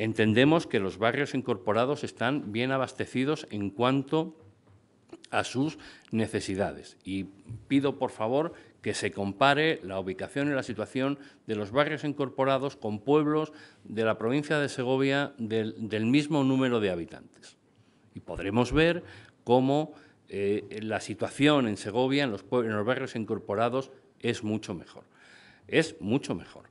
Entendemos que los barrios incorporados están bien abastecidos en cuanto a sus necesidades y pido por favor que se compare la ubicación y la situación de los barrios incorporados con pueblos de la provincia de Segovia del, mismo número de habitantes. Y podremos ver cómo eh, la situación en Segovia, en los, en los barrios incorporados, es mucho mejor. Es mucho mejor.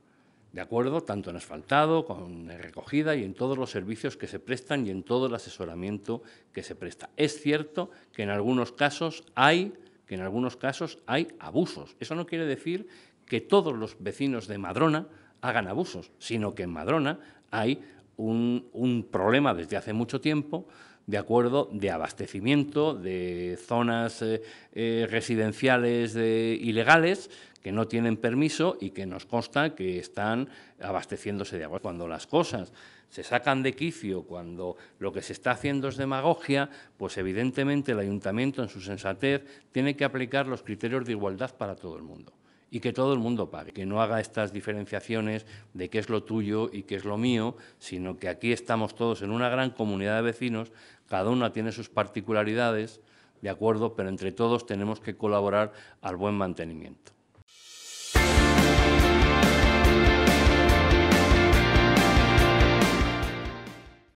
¿de acuerdo? Tanto en asfaltado, con recogida y en todos los servicios que se prestan y en todo el asesoramiento que se presta. Es cierto que en algunos casos hay, que en algunos casos hay abusos. Eso no quiere decir que todos los vecinos de Madrona hagan abusos, sino que en Madrona hay un, un problema desde hace mucho tiempo de acuerdo de abastecimiento de zonas eh, eh, residenciales eh, ilegales que no tienen permiso y que nos consta que están abasteciéndose de agua. Cuando las cosas se sacan de quicio, cuando lo que se está haciendo es demagogia, pues evidentemente el ayuntamiento en su sensatez tiene que aplicar los criterios de igualdad para todo el mundo y que todo el mundo pague, que no haga estas diferenciaciones de qué es lo tuyo y qué es lo mío, sino que aquí estamos todos en una gran comunidad de vecinos, cada uno tiene sus particularidades, de acuerdo, pero entre todos tenemos que colaborar al buen mantenimiento.